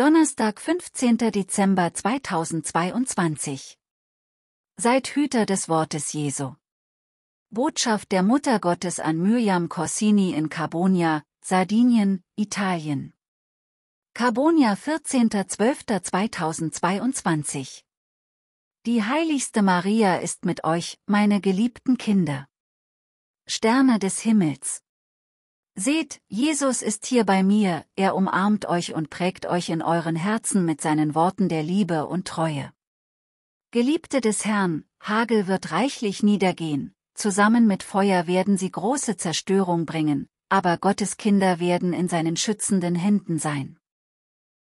Donnerstag, 15. Dezember 2022. Seid Hüter des Wortes Jesu. Botschaft der Mutter Gottes an Myriam Corsini in Carbonia, Sardinien, Italien. Carbonia 14.12.2022. Die heiligste Maria ist mit euch, meine geliebten Kinder. Sterne des Himmels. Seht, Jesus ist hier bei mir, er umarmt euch und prägt euch in euren Herzen mit seinen Worten der Liebe und Treue. Geliebte des Herrn, Hagel wird reichlich niedergehen, zusammen mit Feuer werden sie große Zerstörung bringen, aber Gottes Kinder werden in seinen schützenden Händen sein.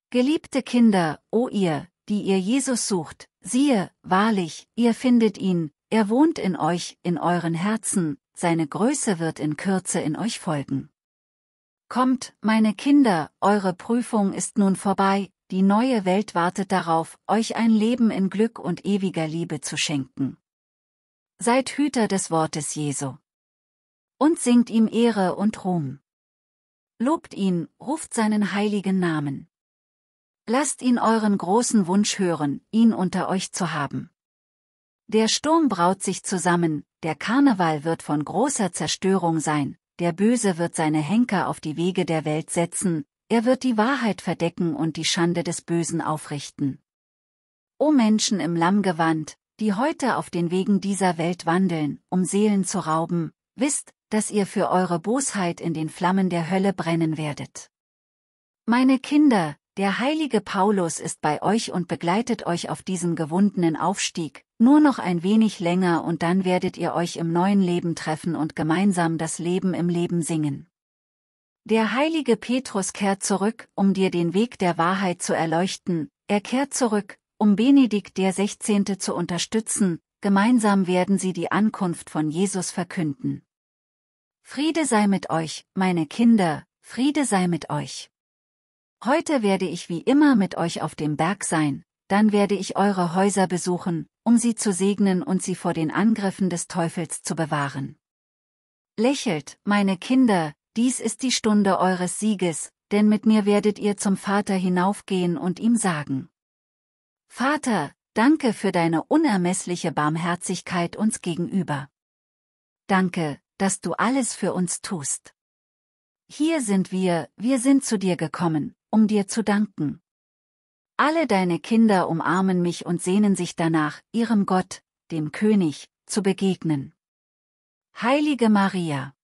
Geliebte Kinder, o ihr, die ihr Jesus sucht, siehe, wahrlich, ihr findet ihn, er wohnt in euch, in euren Herzen, seine Größe wird in Kürze in euch folgen. Kommt, meine Kinder, eure Prüfung ist nun vorbei, die neue Welt wartet darauf, euch ein Leben in Glück und ewiger Liebe zu schenken. Seid Hüter des Wortes Jesu. Und singt ihm Ehre und Ruhm. Lobt ihn, ruft seinen heiligen Namen. Lasst ihn euren großen Wunsch hören, ihn unter euch zu haben. Der Sturm braut sich zusammen, der Karneval wird von großer Zerstörung sein, der Böse wird seine Henker auf die Wege der Welt setzen, er wird die Wahrheit verdecken und die Schande des Bösen aufrichten. O Menschen im Lammgewand, die heute auf den Wegen dieser Welt wandeln, um Seelen zu rauben, wisst, dass ihr für eure Bosheit in den Flammen der Hölle brennen werdet. Meine Kinder, der heilige Paulus ist bei euch und begleitet euch auf diesem gewundenen Aufstieg, nur noch ein wenig länger und dann werdet ihr euch im neuen Leben treffen und gemeinsam das Leben im Leben singen. Der heilige Petrus kehrt zurück, um dir den Weg der Wahrheit zu erleuchten, er kehrt zurück, um Benedikt der 16. zu unterstützen, gemeinsam werden sie die Ankunft von Jesus verkünden. Friede sei mit euch, meine Kinder, Friede sei mit euch. Heute werde ich wie immer mit euch auf dem Berg sein, dann werde ich eure Häuser besuchen, um sie zu segnen und sie vor den Angriffen des Teufels zu bewahren. Lächelt, meine Kinder, dies ist die Stunde eures Sieges, denn mit mir werdet ihr zum Vater hinaufgehen und ihm sagen. Vater, danke für deine unermessliche Barmherzigkeit uns gegenüber. Danke, dass du alles für uns tust. Hier sind wir, wir sind zu dir gekommen, um dir zu danken. Alle deine Kinder umarmen mich und sehnen sich danach, ihrem Gott, dem König, zu begegnen. Heilige Maria